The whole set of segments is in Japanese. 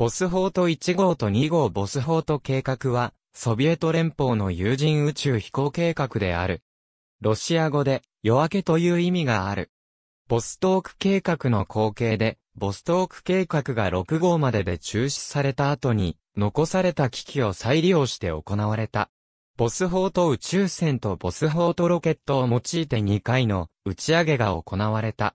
ボスフとート1号と2号ボスフとート計画は、ソビエト連邦の有人宇宙飛行計画である。ロシア語で、夜明けという意味がある。ボストーク計画の後継で、ボストーク計画が6号までで中止された後に、残された機器を再利用して行われた。ボスフとート宇宙船とボスフとートロケットを用いて2回の打ち上げが行われた。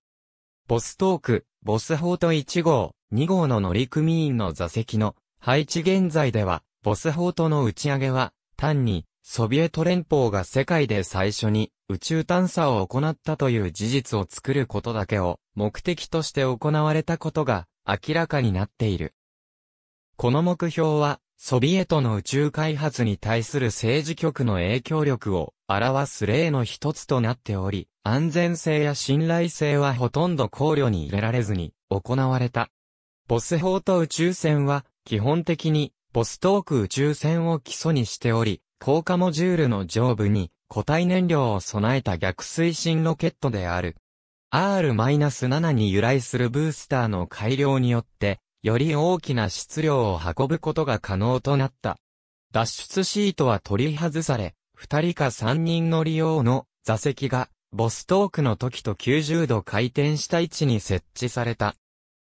ボストーク、ボスフとート1号、2号の乗組員の座席の配置現在では、ボス砲との打ち上げは、単に、ソビエト連邦が世界で最初に宇宙探査を行ったという事実を作ることだけを目的として行われたことが明らかになっている。この目標は、ソビエトの宇宙開発に対する政治局の影響力を表す例の一つとなっており、安全性や信頼性はほとんど考慮に入れられずに行われた。ボス法と宇宙船は、基本的に、ボストーク宇宙船を基礎にしており、高架モジュールの上部に、固体燃料を備えた逆推進ロケットである。R-7 に由来するブースターの改良によって、より大きな質量を運ぶことが可能となった。脱出シートは取り外され、二人か三人乗り用の座席が、ボストークの時と90度回転した位置に設置された。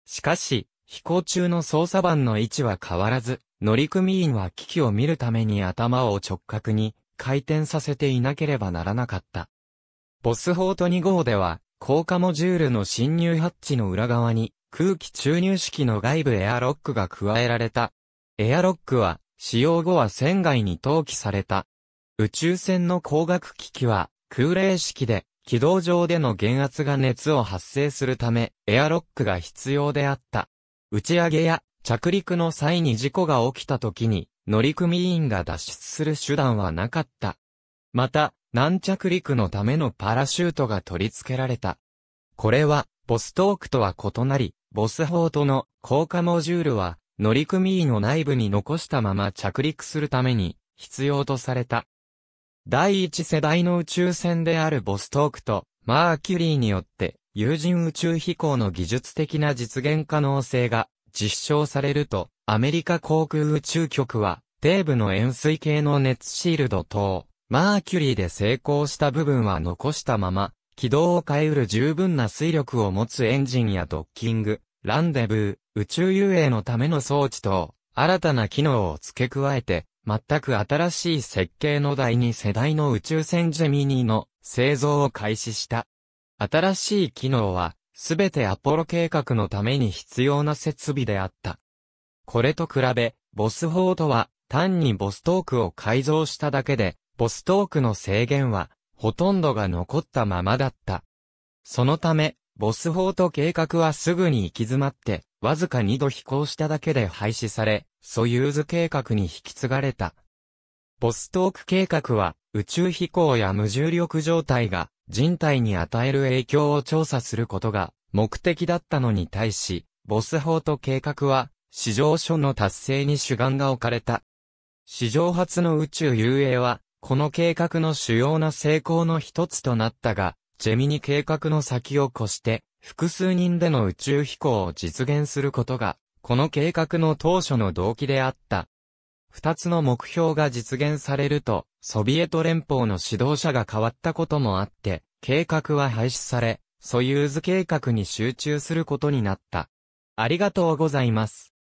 しかし、飛行中の操作盤の位置は変わらず、乗組員は機器を見るために頭を直角に回転させていなければならなかった。ボスホート2号では、高下モジュールの侵入ハッチの裏側に空気注入式の外部エアロックが加えられた。エアロックは使用後は船外に投棄された。宇宙船の光学機器は空冷式で軌道上での減圧が熱を発生するためエアロックが必要であった。打ち上げや着陸の際に事故が起きた時に乗組員が脱出する手段はなかった。また、軟着陸のためのパラシュートが取り付けられた。これは、ボストークとは異なり、ボスーとの降下モジュールは、乗組員の内部に残したまま着陸するために必要とされた。第一世代の宇宙船であるボストークとマーキュリーによって有人宇宙飛行の技術的な実現可能性が実証されると、アメリカ航空宇宙局は、底部の円錐形の熱シールド等、マーキュリーで成功した部分は残したまま、軌道を変えうる十分な水力を持つエンジンやドッキング、ランデブー、宇宙遊泳のための装置等、新たな機能を付け加えて、全く新しい設計の第2世代の宇宙船ジェミニーの製造を開始した。新しい機能は、すべてアポロ計画のために必要な設備であった。これと比べ、ボス法とは、単にボストークを改造しただけで、ボストークの制限は、ほとんどが残ったままだった。そのため、ボス法と計画はすぐに行き詰まって、わずか2度飛行しただけで廃止され、ソユーズ計画に引き継がれた。ボストーク計画は、宇宙飛行や無重力状態が人体に与える影響を調査することが目的だったのに対し、ボス法と計画は、市場所の達成に主眼が置かれた。史上初の宇宙遊泳は、この計画の主要な成功の一つとなったが、ジェミニ計画の先を越して、複数人での宇宙飛行を実現することが、この計画の当初の動機であった。二つの目標が実現されると、ソビエト連邦の指導者が変わったこともあって、計画は廃止され、ソユーズ計画に集中することになった。ありがとうございます。